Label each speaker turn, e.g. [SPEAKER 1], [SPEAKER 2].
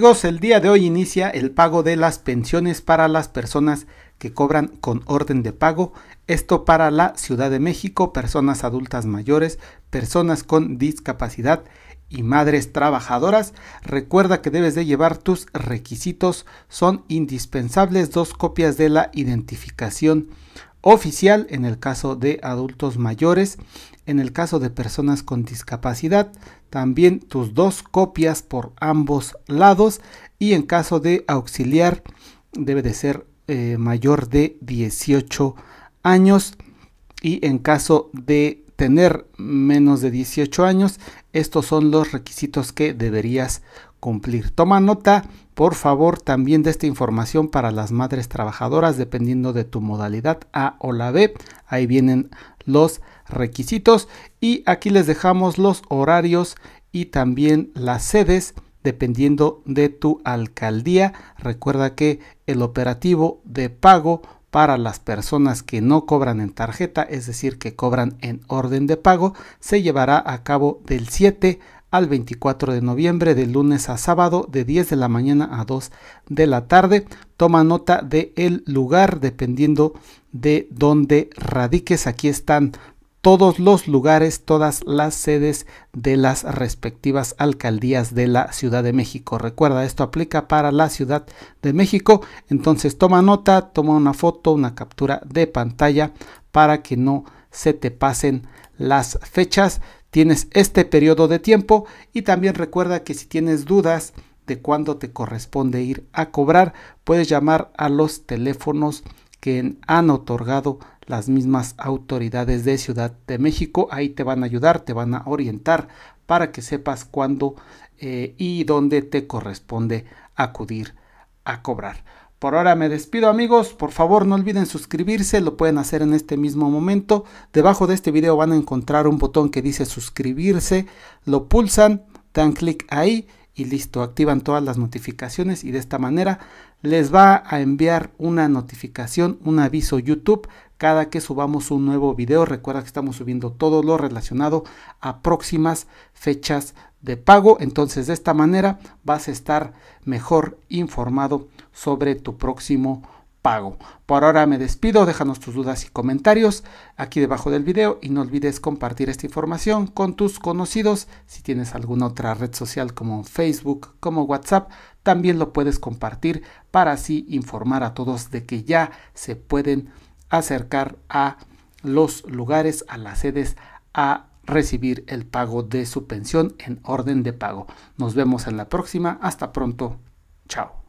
[SPEAKER 1] Amigos, el día de hoy inicia el pago de las pensiones para las personas que cobran con orden de pago. Esto para la Ciudad de México, personas adultas mayores, personas con discapacidad y madres trabajadoras. Recuerda que debes de llevar tus requisitos. Son indispensables dos copias de la identificación oficial en el caso de adultos mayores, en el caso de personas con discapacidad, también tus dos copias por ambos lados y en caso de auxiliar debe de ser eh, mayor de 18 años y en caso de tener menos de 18 años, estos son los requisitos que deberías cumplir. Toma nota, por favor, también de esta información para las madres trabajadoras, dependiendo de tu modalidad A o la B. Ahí vienen los requisitos y aquí les dejamos los horarios y también las sedes dependiendo de tu alcaldía. Recuerda que el operativo de pago para las personas que no cobran en tarjeta, es decir, que cobran en orden de pago, se llevará a cabo del 7 al 24 de noviembre de lunes a sábado de 10 de la mañana a 2 de la tarde. Toma nota de el lugar dependiendo de dónde radiques. Aquí están todos los lugares, todas las sedes de las respectivas alcaldías de la Ciudad de México. Recuerda, esto aplica para la Ciudad de México. Entonces toma nota, toma una foto, una captura de pantalla para que no se te pasen las fechas. Tienes este periodo de tiempo y también recuerda que si tienes dudas de cuándo te corresponde ir a cobrar, puedes llamar a los teléfonos que han otorgado las mismas autoridades de Ciudad de México. Ahí te van a ayudar, te van a orientar para que sepas cuándo eh, y dónde te corresponde acudir a cobrar. Por ahora me despido amigos, por favor no olviden suscribirse, lo pueden hacer en este mismo momento. Debajo de este video van a encontrar un botón que dice suscribirse, lo pulsan, dan clic ahí y listo, activan todas las notificaciones y de esta manera les va a enviar una notificación, un aviso YouTube cada que subamos un nuevo video. Recuerda que estamos subiendo todo lo relacionado a próximas fechas de pago, entonces de esta manera vas a estar mejor informado sobre tu próximo pago. Por ahora me despido, déjanos tus dudas y comentarios aquí debajo del video y no olvides compartir esta información con tus conocidos. Si tienes alguna otra red social como Facebook, como WhatsApp, también lo puedes compartir para así informar a todos de que ya se pueden acercar a los lugares, a las sedes, a recibir el pago de su pensión en orden de pago. Nos vemos en la próxima. Hasta pronto. Chao.